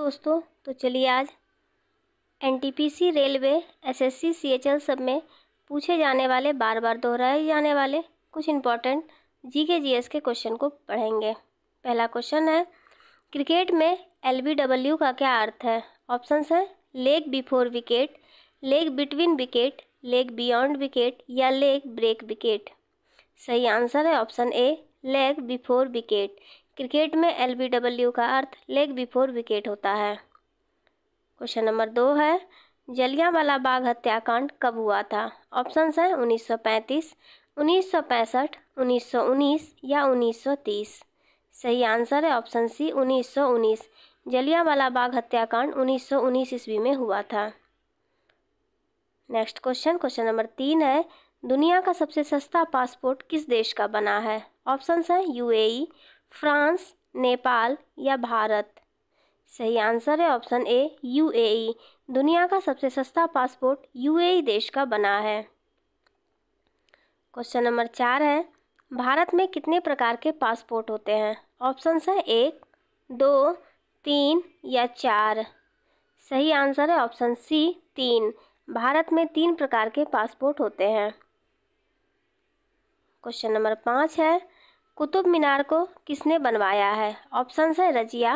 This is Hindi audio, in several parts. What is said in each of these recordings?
दोस्तों तो चलिए आज एनटीपीसी रेलवे एसएससी सीएचएल सब में पूछे जाने वाले बार बार दोहराए जाने वाले कुछ इम्पॉर्टेंट जीके जीएस के क्वेश्चन को पढ़ेंगे पहला क्वेश्चन है क्रिकेट में डब्ल्यू का क्या अर्थ है ऑप्शंस हैं leg before wicket leg between wicket leg beyond wicket या लेग ब्रेक विकेट सही आंसर है option A leg before wicket cricket में एल बी डब्ल्यू का अर्थ लेग बिफोर विकेट होता है क्वेश्चन नंबर दो है जलियावाला बाग हत्याकांड कब हुआ था ऑप्शंस हैं 1935, 1965, 1919 या 1930। सही आंसर है ऑप्शन सी 1919। जलियावाला बाग हत्याकांड 1919 ईस्वी में हुआ था नेक्स्ट क्वेश्चन क्वेश्चन नंबर तीन है दुनिया का सबसे सस्ता पासपोर्ट किस देश का बना है ऑप्शन हैं यूएई, फ्रांस नेपाल या भारत सही आंसर है ऑप्शन ए यूएई दुनिया का सबसे सस्ता पासपोर्ट यूएई देश का बना है क्वेश्चन नंबर चार है भारत में कितने प्रकार के पासपोर्ट होते हैं ऑप्शन है एक दो तीन या चार सही आंसर है ऑप्शन सी तीन भारत में तीन प्रकार के पासपोर्ट होते हैं क्वेश्चन नंबर पाँच है कुतुब मीनार को किसने बनवाया है ऑप्शन है रजिया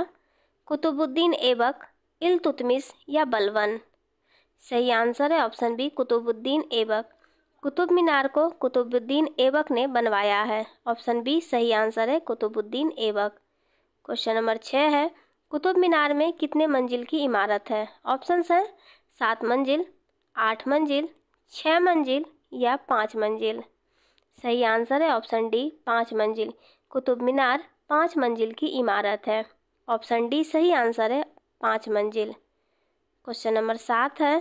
कुतुबुद्दीन ऐबक इल्तुतमिस या बलवन सही आंसर है ऑप्शन बी कुतुबुद्दीन ऐबक कुतुब मीनार को कुतुबुद्दीन ऐबक ने बनवाया है ऑप्शन बी सही आंसर है कुतुबुद्दीन ऐबक क्वेश्चन नंबर छः है कुतुब मीनार में कितने मंजिल की इमारत है ऑप्शन हैं सात मंजिल आठ मंजिल छः मंजिल या पाँच मंजिल सही आंसर है ऑप्शन डी पाँच मंजिल कुतुब मीनार पाँच मंजिल की इमारत है ऑप्शन डी सही आंसर है पाँच मंजिल क्वेश्चन नंबर सात है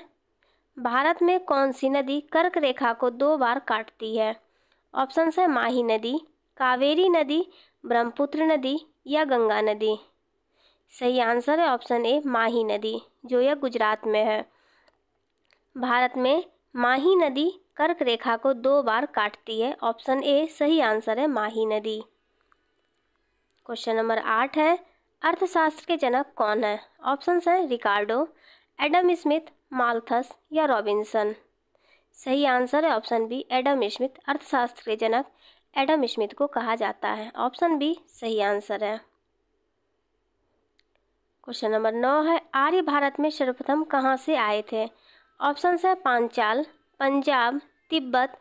भारत में कौन सी नदी कर्क रेखा को दो बार काटती है ऑप्शन है माही नदी कावेरी नदी ब्रह्मपुत्र नदी या गंगा नदी सही आंसर है ऑप्शन ए माही नदी जो यह गुजरात में है भारत में माही नदी कर्क रेखा को दो बार काटती है ऑप्शन ए सही आंसर है माही नदी क्वेश्चन नंबर आठ है अर्थशास्त्र के जनक कौन है ऑप्शन हैं रिकार्डो एडम स्मिथ मालथस या रॉबिन्सन सही आंसर है ऑप्शन बी एडम स्मिथ अर्थशास्त्र के जनक एडम स्मिथ को कहा जाता है ऑप्शन बी सही आंसर है क्वेश्चन नंबर नौ है आर्य भारत में सर्वप्रथम कहाँ से आए थे ऑप्शन है पांचाल पंजाब तिब्बत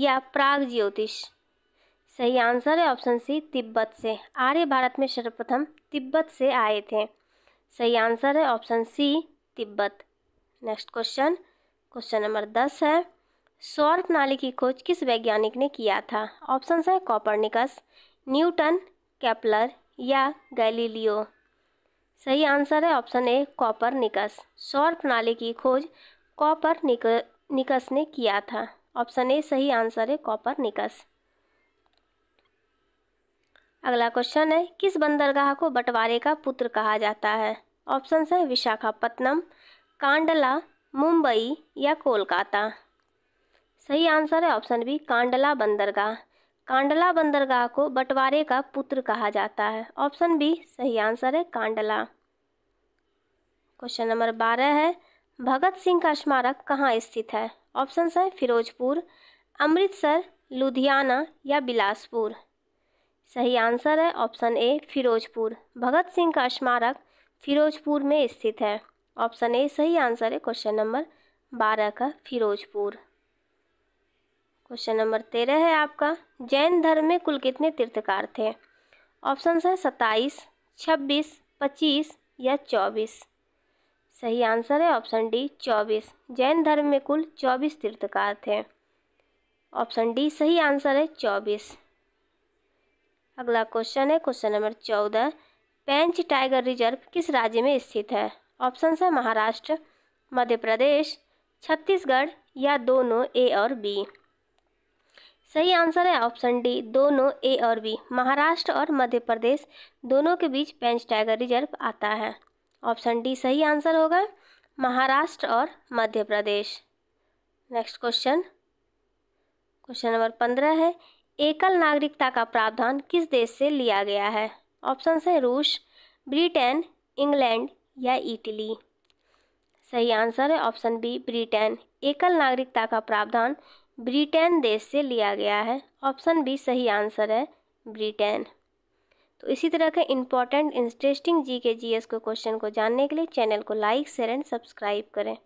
या प्राग ज्योतिष सही आंसर है ऑप्शन सी तिब्बत से आर्य भारत में सर्वप्रथम तिब्बत से आए थे सही आंसर है option C Tibet next question question number दस है सौर प्रणाली की खोज किस वैज्ञानिक ने किया था ऑप्शन है कॉपरनिकस न्यूटन कैपलर या गैलीलियो सही आंसर है ऑप्शन ए कॉपरनिकस सौर प्रणाली की खोज कॉपर निक निकस ने किया था ऑप्शन ए सही आंसर है कॉपर निकस अगला क्वेश्चन है किस बंदरगाह को बंटवारे का पुत्र कहा जाता है ऑप्शन है विशाखापत्तनम कांडला मुंबई या कोलकाता सही आंसर है ऑप्शन बी कांडला बंदरगाह कांडला बंदरगाह को बंटवारे का पुत्र कहा जाता है ऑप्शन बी सही आंसर है कांडला क्वेश्चन नंबर बारह है भगत सिंह का स्मारक कहाँ स्थित है ऑप्शन है फिरोजपुर अमृतसर लुधियाना या बिलासपुर सही आंसर है ऑप्शन ए फिरोजपुर भगत सिंह का स्मारक फिरोजपुर में स्थित है ऑप्शन ए सही आंसर है क्वेश्चन नंबर बारह का फिरोजपुर क्वेश्चन नंबर तेरह है आपका जैन धर्म में कुल कितने तीर्थकार थे ऑप्शन है सत्ताईस छब्बीस पच्चीस या चौबीस सही आंसर है ऑप्शन डी चौबीस जैन धर्म में कुल चौबीस तीर्थकार थे ऑप्शन डी सही आंसर है चौबीस अगला क्वेश्चन है क्वेश्चन नंबर चौदह पेंच टाइगर रिजर्व किस राज्य में स्थित है ऑप्शन है महाराष्ट्र मध्य प्रदेश छत्तीसगढ़ या दोनों ए और बी सही आंसर है ऑप्शन डी दोनों ए और बी महाराष्ट्र और मध्य प्रदेश दोनों के बीच पेंच टाइगर रिजर्व आता है ऑप्शन डी सही आंसर होगा महाराष्ट्र और Madhya Pradesh next question question number पंद्रह है एकल नागरिकता का प्रावधान किस देश से लिया गया है ऑप्शन है रूस ब्रिटेन इंग्लैंड या इटली सही आंसर है ऑप्शन बी ब्रिटेन एकल नागरिकता का प्रावधान ब्रिटेन देश से लिया गया है ऑप्शन बी सही आंसर है ब्रिटेन तो इसी तरह के इंपॉर्टेंट इंटरेस्टिंग जी के जी एस को क्वेश्चन को जानने के लिए चैनल को लाइक शेयर एंड सब्सक्राइब करें